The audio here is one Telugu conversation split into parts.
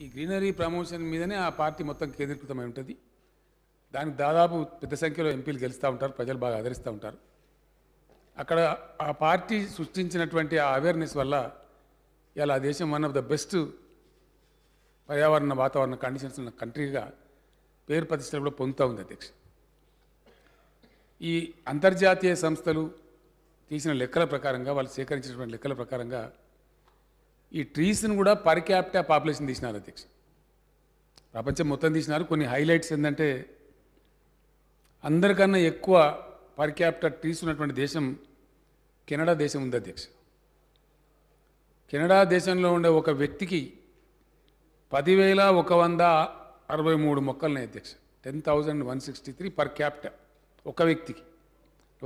ఈ గ్రీనరీ ప్రమోషన్ మీదనే ఆ పార్టీ మొత్తం కేంద్రీకృతమై ఉంటుంది దానికి దాదాపు పెద్ద సంఖ్యలో ఎంపీలు గెలుస్తూ ఉంటారు ప్రజలు బాగా ఆదరిస్తూ ఉంటారు అక్కడ ఆ పార్టీ సృష్టించినటువంటి ఆ అవేర్నెస్ వల్ల ఇలా ఆ దేశం వన్ ఆఫ్ ద బెస్ట్ పర్యావరణ వాతావరణ కండిషన్స్ ఉన్న కంట్రీగా పేరు ప్రతిష్టలు కూడా పొందుతూ ఉంది అధ్యక్ష ఈ అంతర్జాతీయ సంస్థలు తీసిన లెక్కల ప్రకారంగా వాళ్ళు సేకరించినటువంటి లెక్కల ప్రకారంగా ఈ ట్రీస్ని కూడా పర్ క్యాపిటా పాపులేషన్ తీసినారు అధ్యక్ష ప్రపంచం మొత్తం తీసినారు కొన్ని హైలైట్స్ ఏంటంటే అందరికన్నా ఎక్కువ పర్ క్యాపిటా ట్రీస్ ఉన్నటువంటి దేశం కెనడా దేశం ఉంది అధ్యక్ష కెనడా దేశంలో ఉండే ఒక వ్యక్తికి పదివేల ఒక వంద అరవై మూడు మొక్కలున్నాయి అధ్యక్ష ten thousand one sixty three per capital ఒక వ్యక్తికి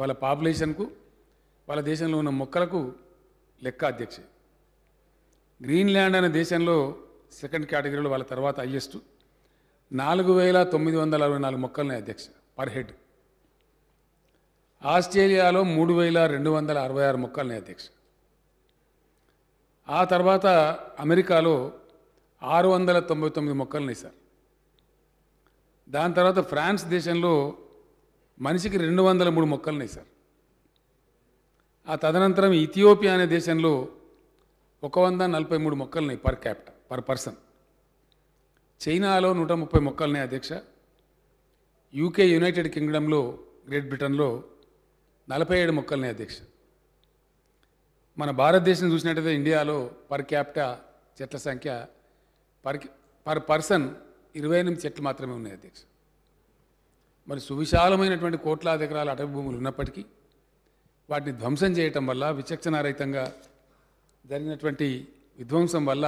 వాళ్ళ పాపులేషన్కు వాళ్ళ దేశంలో ఉన్న మొక్కలకు లెక్క అధ్యక్ష గ్రీన్ల్యాండ్ అనే దేశంలో సెకండ్ కేటగిరీలో వాళ్ళ తర్వాత హయ్యెస్ట్ నాలుగు వేల తొమ్మిది వందల అరవై నాలుగు మొక్కలని అధ్యక్ష పర్ హెడ్ ఆస్ట్రేలియాలో మూడు వేల రెండు వందల అరవై ఆరు మొక్కలని అధ్యక్ష ఆ తర్వాత అమెరికాలో ఆరు వందల తొంభై తొమ్మిది మొక్కలు సార్ దాని తర్వాత ఫ్రాన్స్ దేశంలో మనిషికి రెండు వందల మూడు మొక్కలు సార్ ఆ తదనంతరం ఇథియోపియా అనే దేశంలో ఒక వంద నలభై మూడు మొక్కలున్నాయి పర్ క్యాపిట పర్ పర్సన్ చైనాలో నూట ముప్పై మొక్కలున్నాయి అధ్యక్ష యూకే యునైటెడ్ కింగ్డంలో గ్రేట్ బ్రిటన్లో నలభై ఏడు మొక్కలున్నాయి అధ్యక్ష మన భారతదేశం చూసినట్టయితే ఇండియాలో పర్ క్యాపిట చెట్ల సంఖ్య పర్ పర్ పర్సన్ ఇరవై ఎనిమిది చెట్లు మాత్రమే ఉన్నాయి అధ్యక్ష మరి సువిశాలమైనటువంటి కోట్లాది ఎకరాల అటవీ భూములు ఉన్నప్పటికీ వాటిని ధ్వంసం చేయటం వల్ల విచక్షణారహితంగా జరిగినటువంటి విధ్వంసం వల్ల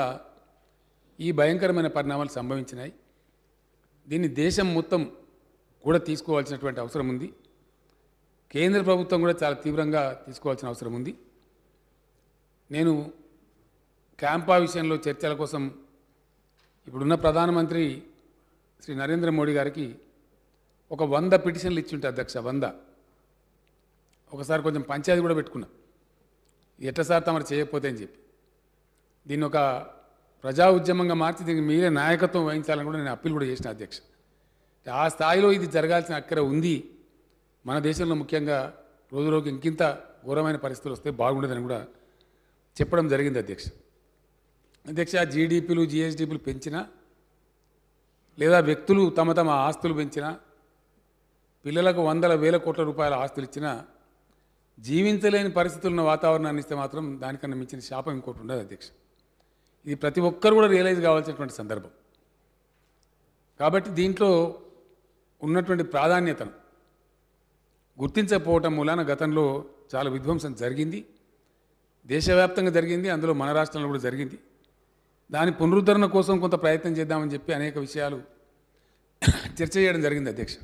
ఈ భయంకరమైన పరిణామాలు సంభవించినాయి దీన్ని దేశం మొత్తం కూడా తీసుకోవాల్సినటువంటి అవసరం ఉంది కేంద్ర ప్రభుత్వం కూడా చాలా తీవ్రంగా తీసుకోవాల్సిన అవసరం ఉంది నేను క్యాంపా విషయంలో చర్చల కోసం ఇప్పుడున్న ప్రధానమంత్రి శ్రీ నరేంద్ర మోడీ గారికి ఒక వంద పిటిషన్లు ఇచ్చి ఉంటే అధ్యక్ష వంద ఒకసారి కొంచెం పంచాయతీ కూడా పెట్టుకున్నా ఎట్ట సార్ తమరు చేయకపోతే అని చెప్పి దీన్ని ఒక ప్రజా ఉద్యమంగా మార్చి దీనికి మీరే నాయకత్వం వహించాలని కూడా నేను అప్పీల్ కూడా చేసిన అధ్యక్ష ఆ స్థాయిలో ఇది జరగాల్సిన అక్కర ఉంది మన దేశంలో ముఖ్యంగా రోజు రోజు ఇంకింత ఘోరమైన పరిస్థితులు వస్తే బాగుండదని కూడా చెప్పడం జరిగింది అధ్యక్ష అధ్యక్ష జీడిపిలు జిఎస్డిపిలు పెంచినా లేదా వ్యక్తులు తమ తమ ఆస్తులు పెంచినా పిల్లలకు వందల వేల కోట్ల రూపాయల ఆస్తులు ఇచ్చినా జీవించలేని పరిస్థితులు ఉన్న వాతావరణాన్ని ఇస్తే మాత్రం దానికన్నా మించిన శాపం ఇంకోటి ఉండదు అధ్యక్ష ఇది ప్రతి ఒక్కరు కూడా రియలైజ్ కావాల్సినటువంటి సందర్భం కాబట్టి దీంట్లో ఉన్నటువంటి ప్రాధాన్యతను గుర్తించకపోవటం మూలాన గతంలో చాలా విధ్వంసం జరిగింది దేశవ్యాప్తంగా జరిగింది అందులో మన రాష్ట్రంలో కూడా జరిగింది దాని పునరుద్ధరణ కోసం కొంత ప్రయత్నం చేద్దామని చెప్పి అనేక విషయాలు చర్చ చేయడం జరిగింది అధ్యక్ష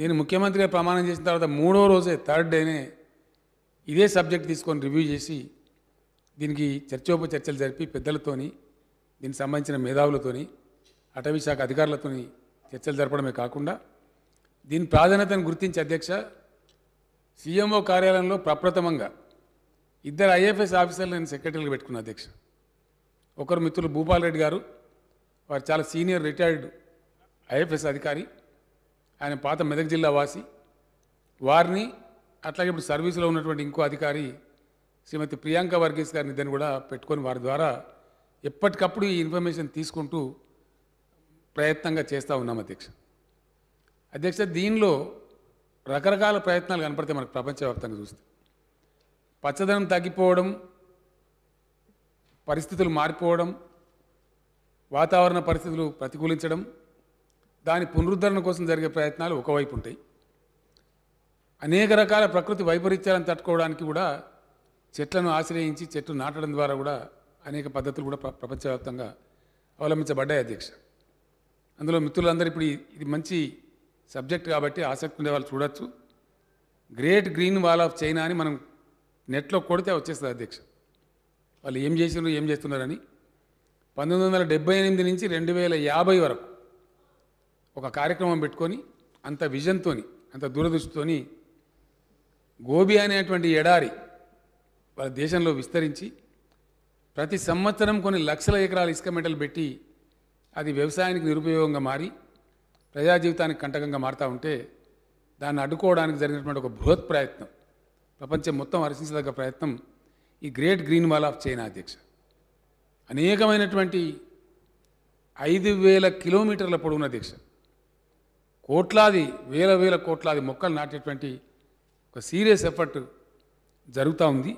నేను ముఖ్యమంత్రిగా ప్రమాణం చేసిన తర్వాత మూడో రోజే థర్డ్ డేనే ఇదే సబ్జెక్ట్ తీసుకొని రివ్యూ చేసి దీనికి చర్చోప చర్చలు జరిపి పెద్దలతోని దీనికి సంబంధించిన మేధావులతోని అటవీ శాఖ అధికారులతోని చర్చలు జరపడమే కాకుండా దీని ప్రాధాన్యతను గుర్తించి అధ్యక్ష సీఎంఓ కార్యాలయంలో ప్రప్రథమంగా ఇద్దరు ఐఎఫ్ఎస్ ఆఫీసర్లు నేను సెక్రటరీలు పెట్టుకున్న అధ్యక్ష ఒకరు మిత్రులు భూపాల్ రెడ్డి గారు వారు చాలా సీనియర్ రిటైర్డ్ ఐఎఫ్ఎస్ అధికారి ఆయన పాత మెదక్ జిల్లా వాసి వారిని అట్లాగే ఇప్పుడు సర్వీసులో ఉన్నటువంటి ఇంకో అధికారి శ్రీమతి ప్రియాంక వర్గీస్ గారిని ఇద్దరిని కూడా పెట్టుకొని వారి ద్వారా ఎప్పటికప్పుడు ఈ ఇన్ఫర్మేషన్ తీసుకుంటూ ప్రయత్నంగా చేస్తూ ఉన్నాం అధ్యక్ష అధ్యక్ష దీనిలో రకరకాల ప్రయత్నాలు కనపడతాయి మనకు ప్రపంచవ్యాప్తంగా చూస్తే పచ్చదనం తగ్గిపోవడం పరిస్థితులు మారిపోవడం వాతావరణ పరిస్థితులు ప్రతికూలించడం దాని పునరుద్ధరణ కోసం జరిగే ప్రయత్నాలు ఒకవైపు ఉంటాయి అనేక రకాల ప్రకృతి వైపరీత్యాలను తట్టుకోవడానికి కూడా చెట్లను ఆశ్రయించి చెట్లు నాటడం ద్వారా కూడా అనేక పద్ధతులు కూడా ప్రపంచవ్యాప్తంగా అవలంబించబడ్డాయి అధ్యక్ష అందులో మిత్రులందరూ ఇప్పుడు ఇది మంచి సబ్జెక్ట్ కాబట్టి ఆసక్తి ఉండే వాళ్ళు చూడొచ్చు great green wall of China అని మనం నెట్లో కొడితే వచ్చేస్తుంది అధ్యక్ష వాళ్ళు ఏం చేసినారు ఏం చేస్తున్నారని పంతొమ్మిది వందల డెబ్బై ఎనిమిది నుంచి రెండు వేల యాభై వరకు ఒక కార్యక్రమం పెట్టుకొని అంత విజన్తో అంత దూరదృష్టితో గోబి అనేటువంటి ఎడారి వాళ్ళ దేశంలో విస్తరించి ప్రతి సంవత్సరం కొన్ని లక్షల ఎకరాల ఇసుక మెటలు పెట్టి అది వ్యవసాయానికి నిరుపయోగంగా మారి ప్రజా జీవితానికి కంటకంగా మారుతూ ఉంటే దాన్ని అడ్డుకోవడానికి జరిగినటువంటి ఒక బృహత్ ప్రయత్నం ప్రపంచం మొత్తం హర్షించదగ్గ ప్రయత్నం ఈ great green wall of China అధ్యక్ష అనేకమైనటువంటి ఐదు వేల కిలోమీటర్ల పొడవున దీక్ష కోట్లాది వేల వేల కోట్లాది మొక్కలు నాటేటువంటి ఒక సీరియస్ ఎఫర్ట్ జరుగుతూ ఉంది